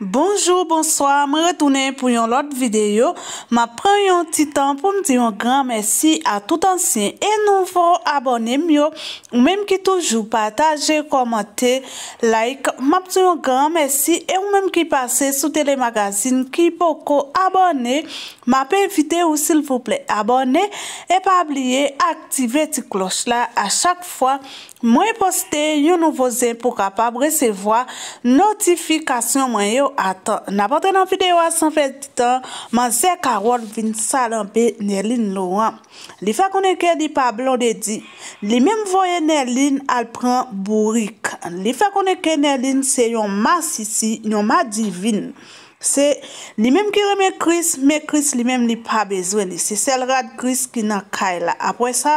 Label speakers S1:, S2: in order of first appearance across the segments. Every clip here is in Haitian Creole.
S1: Bonjour, bonsoir, me retounen pou yon lot videyo Ma pren yon titan pou m diyon gran mersi A tout ansyen e nouvo abonem yo Ou menm ki toujou pataje, komante, like Ma ptiyon gran mersi E ou menm ki pase sou telemagazin ki poko abonem Ma pe evite ou sil pouple abonem E pa abliye aktive ti kloch la A chak fwa mwen poste yon nouvo zin Po kapab resevoa notifikasyon mwen yo a tan. N apote nan fidewa san fè titan, man se karol vin salan pe nè lin nou an. Li fè konen ke di pablon de di. Li mèm voye nè lin al pran bourik. Li fè konen ke nè lin se yon ma sisi yon ma divin. Se li menm ki reme kris, me kris li menm li pa bezwen li. Se sel rad kris ki nan kay la. Apo e sa,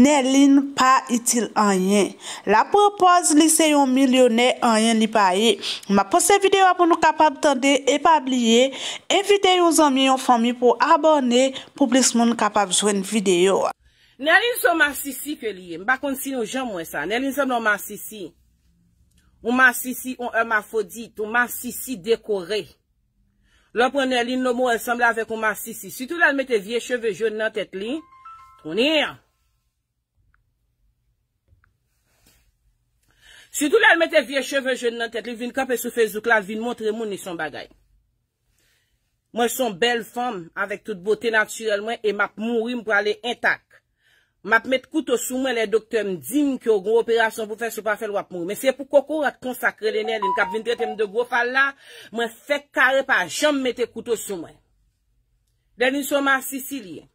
S1: ne lin pa itil anyen. La propose li se yon milyonè anyen li pa ye. Ma pose videyo apon nou kapab tande epab liye. Evite yon zon mi yon fomi pou abone pou ples moun nou kapab jwen videyo.
S2: Ne lin se o masisi ke liye. Mba konti si nou jem mwen sa. Ne lin se mnon masisi. Ou masisi ou emafodit. Ou masisi dekorey. Lò prene li nou mou ensem la vek ou ma sisi. Si tout la l mette vie cheve joun nan tet li, trouni an. Si tout la l mette vie cheve joun nan tet li, vin kap e soufe zouk la, vin montre moun ni son bagay. Mwen son bel fom, avek tout bote naturel mwen, e map moun wim pou ale entak. Mat met koutou sou mwen lè doktor m di m ki yo goun operasyon pou fè se pa fè l wap moun. Mè se pou koko rat konsakre lè nè, lè m kap vin tèm dè gwo fal la, mwen fè kare pa jom mette koutou sou mwen. Dè ni sou ma Sicilien.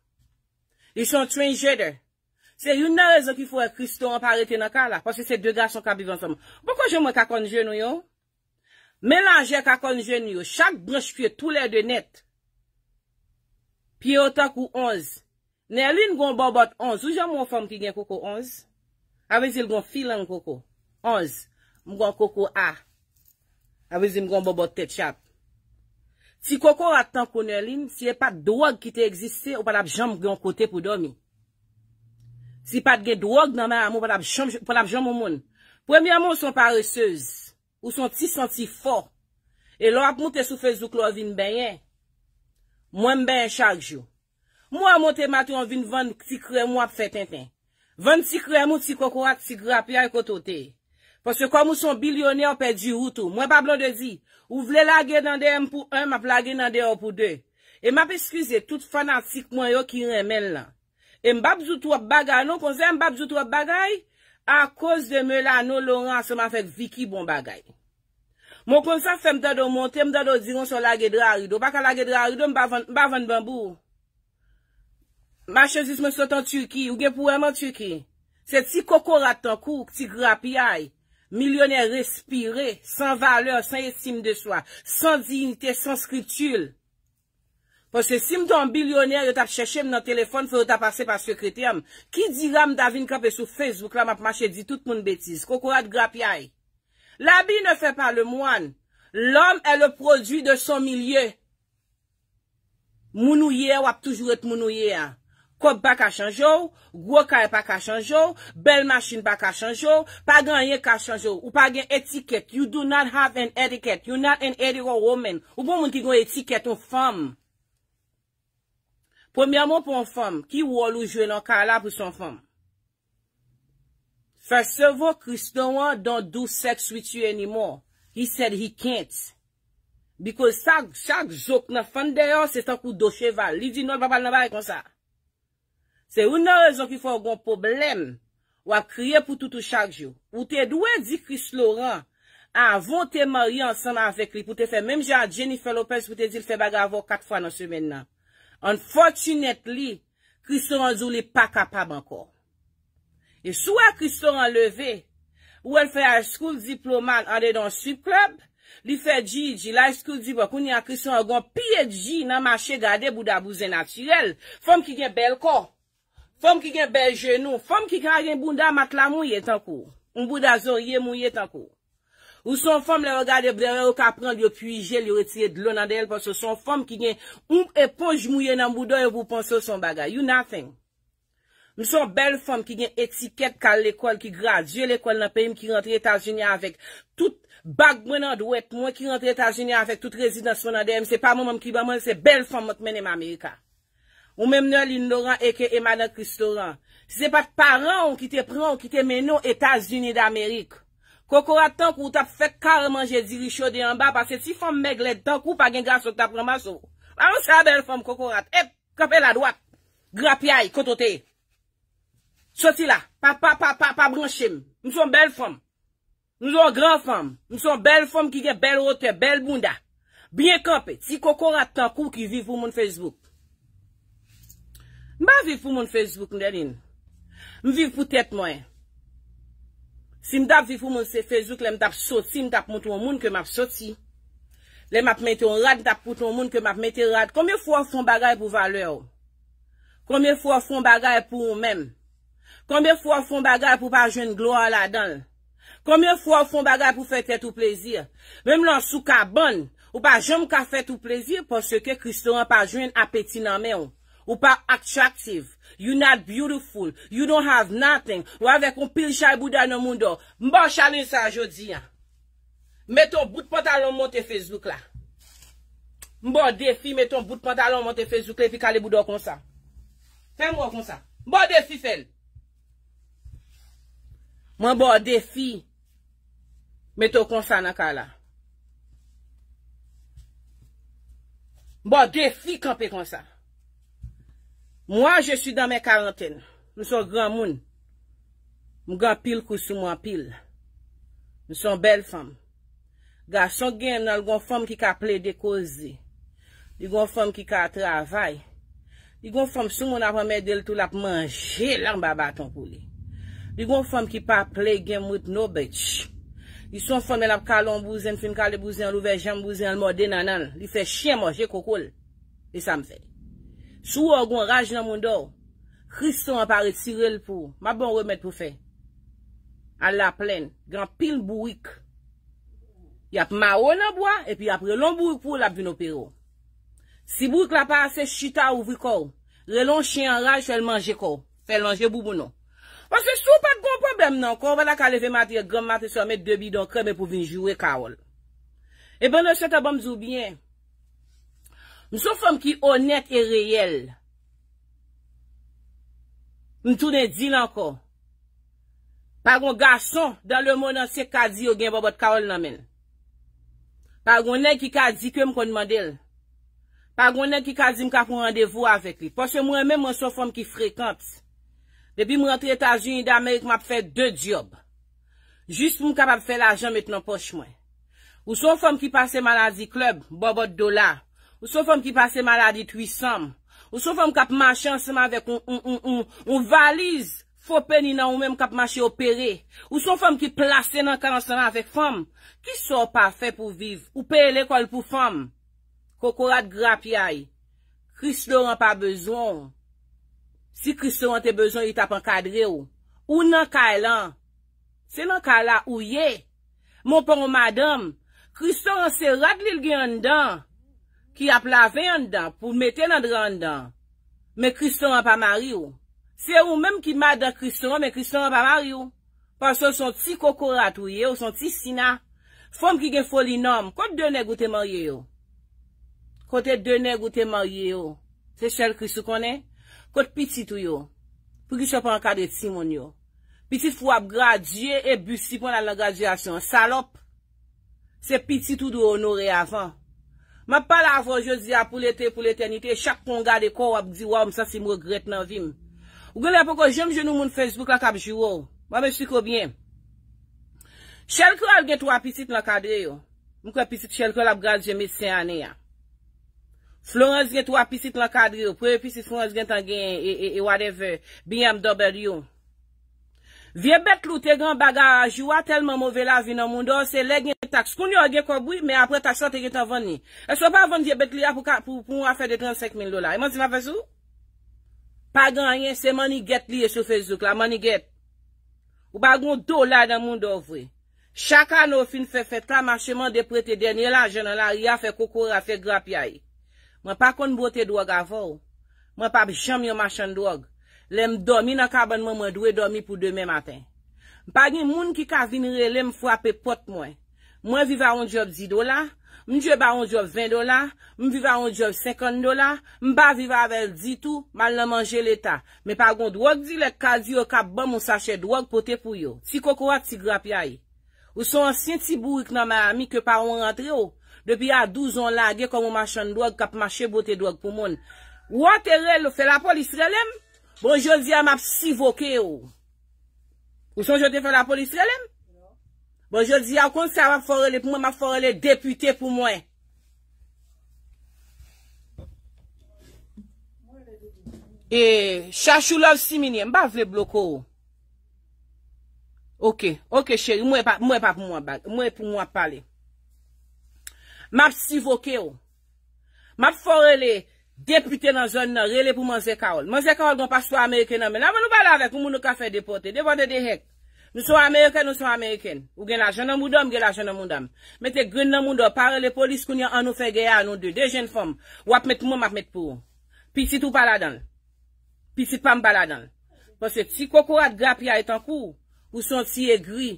S2: Li son twen jèdè. Se yon nan rezon ki fò e kristo an parete nan ka la, pasè se dè grasyon kap vivan sa moun. Boko jè mwen kakon jè nou yon? Mèlanjè kakon jè nou yon, chak broche fye tout lè de net. Pi otak ou onz. Nerlin gwen bo bot onz, ou jan mwen fom ki gen koko onz? Awezi l gwen filan koko, onz, mwen gwen koko a, awezi mwen gwen bo bot tet chap. Si koko atan konerlin, si e pat doag ki te egziste, ou pa dap jan mwen kote pou domi. Si pat gen doag nan mwen, ou pa dap jan mwen moun. Premye mwen ou son paresez, ou son ti santi fo, e lo ap mwen te soufez ou klovine benye, mwen mwen chak jo. Mwen an mwote mati an vin vande ksikre mwen ap feten ten. Vande ksikre mwen si kokorat ksikre api an koto te. Pwase kwa mwen son bilyone an pe di woutou. Mwen pa blon de di, ou vle lage nan de m pou an, map lage nan de an pou de. E map eskuse tout fanatik mwen yo ki remen lan. E mbap zoutou ap bagay, nou konse mbap zoutou ap bagay, a kos de mwen la an non nou loran seman fek viki bon bagay. Mwen konse se mtado mwote, mtado ziron se lage drarido, baka lage drarido mbavan bambou ou. Mache zis mwen sot an Turki, ou gen pou em an Turki. Se ti kokorat tan kou, ki ti grap yay. Milyoner respire, san valeur, san estime de swa. San zinite, san skritul. Po se sim ton milyoner, yo tap cheshe m nan telefon, fwe yo tap ase pa sekretem. Ki diram Davin kapesou fez, wak la map mache di tout moun betiz. Kokorat grap yay. La bi ne fe pa le mwan. L'om e le prodwi de son milye. Mounouye wap toujou et mounouye a. Kop ba ka chanjou, gwo ka e pa ka chanjou, bel masin ba ka chanjou, pa gen etiket. You do not have an etiket. You not an etiket woman. Ou pou moun ki gen etiket ou fom. Premiamon pou ou fom, ki wou ou lou jwe nan kala pou son fom? Fasevo, kristen wan don't do sex with you anymore. He said he can't. Because chak zok nan fande yo, se tak ou do cheval. Li di nan babal nan bay kon sa. Se ou nan rezon ki fwa ou gon problem ou a kriye pou toutou chak jou. Ou te dwe di Chris Laurent a avote mari ansan avèk li pou te fè. Mèm jan Jennifer Lopez pou te di l fè baga avò kak fwa nan semen nan. Unfortunately, Chris Laurent zou li pa kapab ankor. E sou a Chris Laurent leve ou el fè high school diplomat an de don subklub, li fè di jil high school diplomat kouni a Chris Laurent gon piye di nan mache gade bouda bouze naturel. Fòm ki gen bel korp. Fom ki gen bel genou, fom ki ka gen bunda matla mou ye tankou. Mbou da zorye mou ye tankou. Ou son fom le rogade blerè ou ka pran lyo pwi jel, lyo retiye dlo nan deyèl. Ponso son fom ki gen ou epoj mou ye nan mbou doyèl pou ponso son bagay. You nothing. Mou son bel fom ki gen etiket ka l'ekol ki grad. Je l'ekol nan peyem ki rentre Etasunye avèk. Tout bag mwen an dwek mwen ki rentre Etasunye avèk. Tout rezidansyon nan deyèm. Se pa mwen mwen ki ba mwen se bel fom mwen menem Amerika. Ou mèm nè l'inoran eke emadè kristoran. Se se pat paran ou ki te pran ou ki te menon Etats-Unis d'Amerik. Kokorat tank ou tap fèk kare manje diri chode yon ba. Pase ti fòm mèg lèd tank ou pa gen gransok tap ramasò. A ou sa bel fòm kokorat? Ep, kope la dwap. Gra piay, koto te. Soti la, pa pa pa pa pa bronchim. Nou son bel fòm. Nou son gran fòm. Nou son bel fòm ki gen bel rote, bel bunda. Biye kope, ti kokorat tank ou ki viv pou moun Facebook. M aviv pou moun Facebook m delin. M viv pou tet mwen. Si m dav vifou moun se Facebook, le m dav soti, m dav mouton moun ke m ap soti. Le m ap mette yon rad, m dav mouton moun ke m ap mette yon rad. Kome fwa fwa fwa bagay pou valwe ou? Kome fwa fwa fwa bagay pou ou men? Kome fwa fwa fwa bagay pou pa jwen glo ala dan? Kome fwa fwa fwa bagay pou fe te tou plezir? Men m lan sou ka bon? Ou pa jen m ka fe tou plezir pou se ke kristouan pa jwen apeti nan men ou? Ou pa attractive. You not beautiful. You don't have nothing. Ou avek un pil chay boudan nan moun do. Mbo chalin sa jodi ya. Meton bout pantalon monte Facebook la. Mbo defi meton bout pantalon monte Facebook la. Fi kale boudan kon sa. Fem mbo kon sa. Mbo defi fel. Mbo defi. Meton kon sa nan ka la. Mbo defi kanpe kon sa. Mwa je si dan men karantene. Mwen son gran moun. Mwen gran pil kousou mwen pil. Mwen son bel fam. Ga son gen nan l gwen fam ki ka ple dekozi. Li gwen fam ki ka travay. Li gwen fam sou moun apan medel tout la pmanje lan babaton kou li. Li gwen fam ki pa ple gen mout no betch. Li son fam el ap kalon bouzen fin kal de bouzen l ouve jen bouzen l moden nan nan. Li fe chen mou jekokol. Li sa mfej. Sou ou gwen raje nan moun dor, Christo an pare siril pou, ma bon remèd pou fe, al la plèn, gwen pil bourik, yap ma ou nan bo, epi yap relon bourik pou, lap vin opero. Si bourik la pa asè, chita ou vwi kor, relon chien raje, sel manje kor, sel manje boubouno. Wan se sou pat gwen problem nan, kor wala ka leve mati, e gwen mati sa met debi, don kremen pou vin jywe karol. E ben nou se te bom zoubyen, M sou fòm ki onèt e reyèl. M toune di lankò. Par kon gason, dan le moun ansèk kadi yo gen babot kaol nan men. Par kon nen ki kadi ke m kon mandel. Par kon nen ki kadi m kap mwandevo avèk li. Poche mwen men m sou fòm ki frekant. Depi m rentre Etasun yon da Amerik, m ap fè dè diob. Jist m kap ap fè la jan mèt nan poche mwen. Ou sou fòm ki pase maladi klèb, babot do la. Ou sou fòm ki pase maladi t'wissam? Ou sou fòm kap mache ansama vek ou valiz fòpè ni nan ou mèm kap mache opere? Ou sou fòm ki place nan kalansama vek fòm? Ki sou pa fè pou vive? Ou pe l'ekol pou fòm? Kokorat grap ya yi. Christo ran pa bezon. Si Christo ran te bezon yi tap an kadre ou. Ou nan ka lan? Se nan ka la ou ye? Mon pon ou madam, Christo ran se raglil gen an dan. ki ap la ven yon dan, pou meten an dran dan, men kriston an pa mari yo. Se ou menm ki madan kriston an, men kriston an pa mari yo. Panso son ti kokorat ou ye, ou son ti sina, fom ki gen foli nom, kote dene goute mari yo. Kote dene goute mari yo, se chel kristou konen, kote piti tou yo, pou ki chepan kade timon yo. Piti fwa ap gradye, e busi pon la gradyasyon, salop. Se piti tou dou honore avan. Ma pa la avon Josia pou lete pou letenite, chak kon gade kon wap di waw msa si m regret nan vim. Ou gwenle apoko jem jenou moun Facebook lak apjou waw. Mwa mwen stiko byen. Chalkol gen tou apisit lakadre yo. Mwen kwa apisit Chalkol ap gaz jeme 100 ane ya. Florence gen tou apisit lakadre yo. Pwepisit Florence gen tangen e, e, e, e whatever. BMW. Vyebet lou te gran baga ajiwa, telman mouvela vi nan moun do, se leg nye taks. Koun yo a gen kobwi, me apre taks sa te gen ta venni. E so pa venni vyebet li ya pou moun afe de 35,000 dola. E monsi va fe sou? Pa ganyen, se mani get li e sou fe souk la, mani get. Ou bagon do la nan moun do vwe. Chaka nou fin fe fe, ta mase moun depre te denye la, jenon la, ria fe koukoura, fe grap ya yi. Mwen pa kon bote droga avou. Mwen pa bi jam yo mase droga. Lèm dormi nan ka banman mwen dwe dormi pou demè maten. Mpa gen moun ki ka vinre lèm fwape pot mwen. Mwen viva on job 10 dola, mwen viva on job 20 dola, mwen viva on job 50 dola, mba viva avèl 10 tou, man nan manje l'Etat. Mwen pagon dwek di lèk kazi yo ka ban moun sachè dwek pote pou yo. Si koko wak si grap ya yi. Ou son ansin ti bourik nan mè ami ke paron rentre yo. Depi ya 12 an la, ge kon mou machan dwek kap mache bote dwek pou moun. Wak te rel ou fe la poli frè lèm? Bon jodi a map sivoke ou. Oh. Ou son jodi fè la polisrelem? Non. Bon jodi a kont sa map forele pou mwen, map forele depute pou mwen. E, chachou lòv simini, mbav le bloko ou. Ok, ok cheri, mwen pa pou mwen bade, mwen pou mwen pale. Map sivoke ou. Oh. Map forele... Depute nan zon nan, rele pou Manze Karol. Manze Karol gon pa sou Ameriken nan, men avan nou bala avek pou moun nou kafe depote. Devande de hek. Nou sou Ameriken, nou sou Ameriken. Ou gen la jen nan moun dam, gen la jen nan moun dam. Mette gen nan moun dam, pare le polis koun yan an nou fe geya an nou de. De jen fom, wap met moun, map met pou. Pi sit ou bala dan. Pi sit pa m bala dan. Pwase ti kokorat gap ya etan kou, ou son ti e gri.